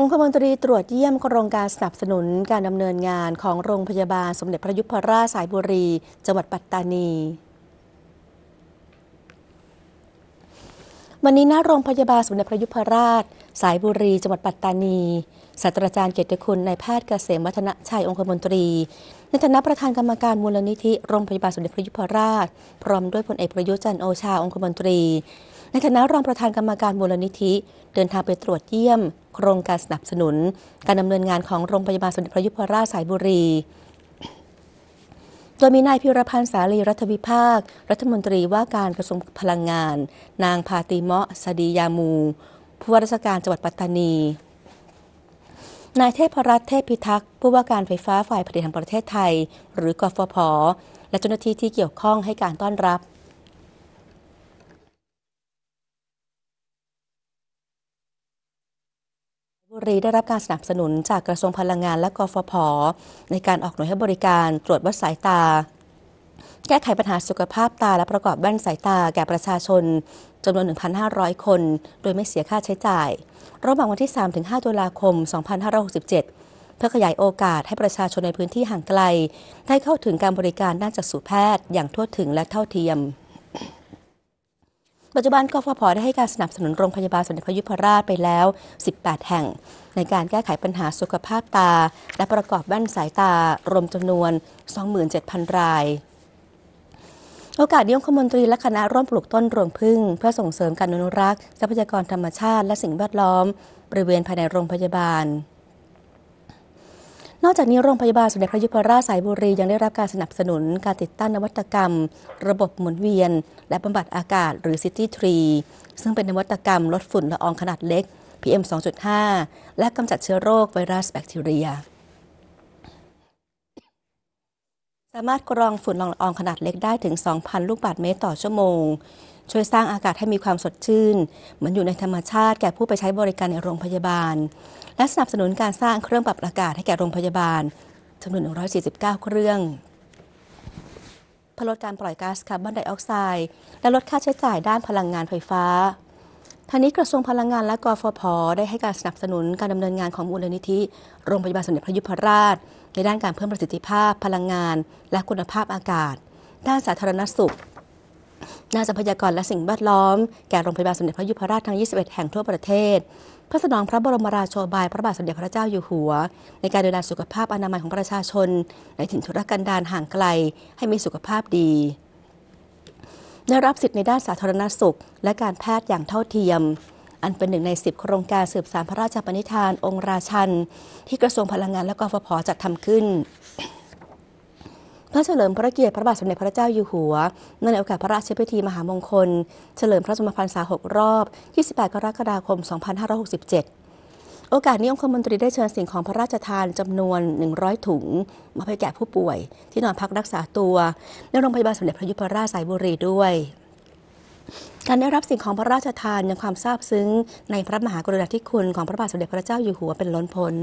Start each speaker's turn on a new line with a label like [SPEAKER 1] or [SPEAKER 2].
[SPEAKER 1] องคมนตรีตรวจเยี่ยมโครงการสนับสนุนการดำเนินงานของโรงพยาบาลสมเด็จพระยุพราชสายบุรี จังหวัดปัตตานี วันนี้นาโรงพยาบาลสมเด็จพระยุพราช สายบุรี จังหวัดปัตตานี ศาสตราจารย์เกียรติคุณนายแพทย์เกษมวัฒนชัยองคมนตรี ในฐานะประธานกรรมการมูลนิธิโรงพยาบาลสมเด็จพระยุพราชพร้อมด้วยพลเอกประยุจันโอชาองคมนตรี ในฐานะรองประธานกรรมการมูลนิธิเดินทางไปตรวจเยี่ยมโครงการสนับสนุน การดำเนินงานของโรงพยาบาลสมเด็จพระยุพราชสายบุรี โดยมีนายพิรพันธ์สาลีรัฐวิภาค รัฐมนตรีว่าการกระทรวงพลังงาน นางพาติเมาะสดียามูผู้ว่าราชการจังหวัดปัตตานี นายเทพรัตน์เทพพิทักษ์ผู้ว่าการไฟฟ้าฝ่ายผลิตแห่งประเทศไทย หรือกฟผและเจ้าหน้าที่ที่เกี่ยวข้องให้การต้อนรับุรีได้รับการสนับสนุนจากกระทรวงพลังงานและกฟผในการออกหน่วยให้บริการตรวจวัดสายตา แก้ไขปัญหาสุขภาพตาและประกอบแว่นสายตาแก่ประชาชนจำนวน 1,500 คน โดยไม่เสียค่าใช้จ่าย ระหว่างวันที่3-5ตุลาคม 2567 เพื่อขยายโอกาสให้ประชาชนในพื้นที่ห่างไกล ได้เข้าถึงการบริการด้านจักษุแพทย์อย่างทั่วถึงและเท่าเทียมปัจจุบันกฟผได้ให้การสนับสนุนโรงพยาบาลสมเด็จพระยุพราชไปแล้ว 18 แห่ง ในการแก้ไขปัญหาสุขภาพตา และประกอบแว่นสายตารวมจำนวน 27,000 ราย โอกาสนียองคมนตรีและคณะร่วมปลูกต้น รวงพึ่ง เพื่อส่งเสริมการอนุรักษ์ทรัพยากรธรรมชาติ และสิ่งแวดล้อมบริเวณภายในโรงพยาบาลนอกจากนี้ โรงพยาบาลสมเด็จพระยุพราชสายบุรียังได้รับการสนับสนุน การติดตั้งนวัตกรรม ระบบหมุนเวียน และบำบัดอากาศ หรือซิตี้ทรีซึ่งเป็นนวัตกรรม ลดฝุ่นละอองขนาดเล็ก PM 2.5 และกำจัดเชื้อโรคไวรัสแบคทีเรียสามารถกรองฝุ่นละอองขนาดเล็กได้ถึง 2,000 ลูกบาศก์เมตรต่อชั่วโมงช่วยสร้างอากาศให้มีความสดชื่น เหมือนอยู่ในธรรมชาติแก่ผู้ไปใช้บริการในโรงพยาบาล และสนับสนุนการสร้างเครื่องปรับอากาศให้แก่โรงพยาบาลจำนวน 149 เครื่องเพื่อลดการปล่อยก๊าซคาร์บอนไดออกไซด์และลดค่าใช้จ่ายด้านพลังงานไฟฟ้าทางนี้กระทรวงพลังงานและกฟผ ได้ให้การสนับสนุนการดำเนินงานของมูลนิธิโรงพยาบาลสมเด็จพระยุพราช ในด้านการเพิ่มประสิทธิภาพพลังงาน และคุณภาพอากาศด้านสาธารณสุขหน้าทรัพยากรและสิ่งแวดล้อม แก่โรงพยาบาลสมเด็จพระยุพราชทั้ง21 แห่งทั่วประเทศเพื่อสนองพระบรมราโชบายพระบาทสมเด็จพระเจ้าอยู่หัว ในการดูแลสุขภาพอนามัยของประชาชน ในถิ่นทุรกันดารห่างไกลให้มีสุขภาพดี ได้รับสิทธิในด้านสาธารณสุข และการแพทย์อย่างเท่าเทียม อันเป็นหนึ่งใน10โครงการสืบสารพระราชปณิธานองค์ราชัน ที่กระทรวงพลังงานและกฟผจัดทำขึ้นพระเฉลิมพระเกียรติพระบาทสมเด็จพระเจ้าอยู่หัว ในโอกาสพระราชพิธีมหามงคล เฉลิมพระชนมพรรษา6 รอบ 28 กรกฎาคม 2567 โอกาสนี้องคมนตรีได้เชิญสิ่งของพระราชทานจำนวน 100 ถุง มาให้แก่ผู้ป่วยที่นอนพักรักษาตัวในโรงพยาบาลสมเด็จพระยุพราชสายบุรีด้วย การได้รับสิ่งของพระราชทานยังความซาบซึ้งในพระมหากรุณาธิคุณของพระบาทสมเด็จพระเจ้าอยู่หัว เป็นล้นพ้น